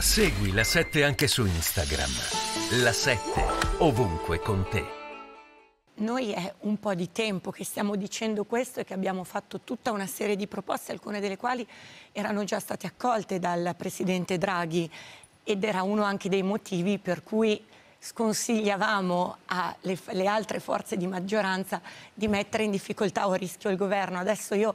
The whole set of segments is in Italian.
Segui la 7 anche su Instagram. La 7 ovunque con te. Noi è un po' di tempo che stiamo dicendo questo e che abbiamo fatto tutta una serie di proposte, alcune delle quali erano già state accolte dal presidente Draghi ed era uno anche dei motivi per cui sconsigliavamo alle altre forze di maggioranza di mettere in difficoltà o a rischio il governo. Adesso io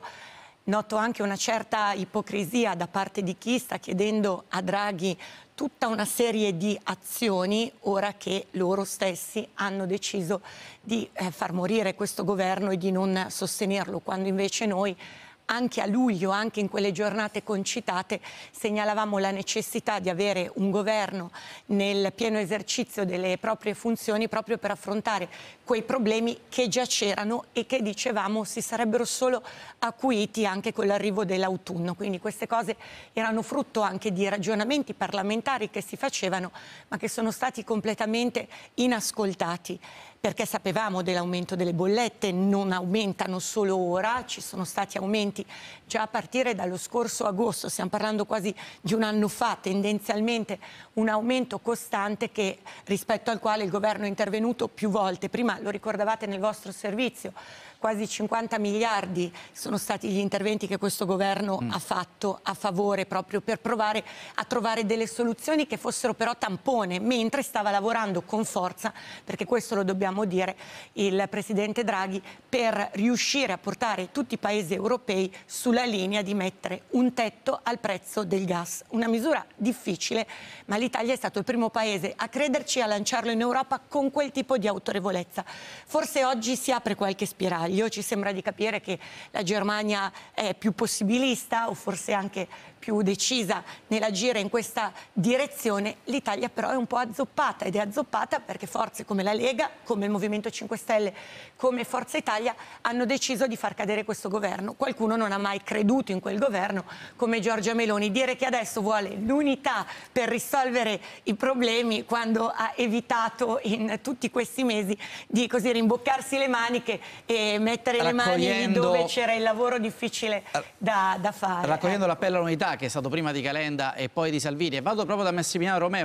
Noto anche una certa ipocrisia da parte di chi sta chiedendo a Draghi tutta una serie di azioni ora che loro stessi hanno deciso di eh, far morire questo governo e di non sostenerlo, quando invece noi anche a luglio, anche in quelle giornate concitate, segnalavamo la necessità di avere un governo nel pieno esercizio delle proprie funzioni proprio per affrontare quei problemi che già c'erano e che dicevamo si sarebbero solo acuiti anche con l'arrivo dell'autunno. Quindi queste cose erano frutto anche di ragionamenti parlamentari che si facevano ma che sono stati completamente inascoltati perché sapevamo dell'aumento delle bollette, non aumentano solo ora, ci sono stati aumenti già a partire dallo scorso agosto, stiamo parlando quasi di un anno fa, tendenzialmente un aumento costante che, rispetto al quale il governo è intervenuto più volte. Prima lo ricordavate nel vostro servizio, quasi 50 miliardi sono stati gli interventi che questo governo mm. ha fatto a favore proprio per provare a trovare delle soluzioni che fossero però tampone, mentre stava lavorando con forza, perché questo lo dobbiamo sentiamo dire il Presidente Draghi, per riuscire a portare tutti i paesi europei sulla linea di mettere un tetto al prezzo del gas. Una misura difficile, ma l'Italia è stato il primo paese a crederci e a lanciarlo in Europa con quel tipo di autorevolezza. Forse oggi si apre qualche spiraglio, ci sembra di capire che la Germania è più possibilista o forse anche più decisa nell'agire in questa direzione, l'Italia però è un po' azzoppata ed è azzoppata perché forze come la Lega, come come il Movimento 5 Stelle, come Forza Italia, hanno deciso di far cadere questo governo. Qualcuno non ha mai creduto in quel governo, come Giorgia Meloni. Dire che adesso vuole l'unità per risolvere i problemi quando ha evitato in tutti questi mesi di così rimboccarsi le maniche e mettere raccogliendo... le mani dove c'era il lavoro difficile eh, da, da fare. Raccogliendo ecco. l'appello all'unità che è stato prima di Calenda e poi di Salvini. E vado proprio da Massimiliano Romeo.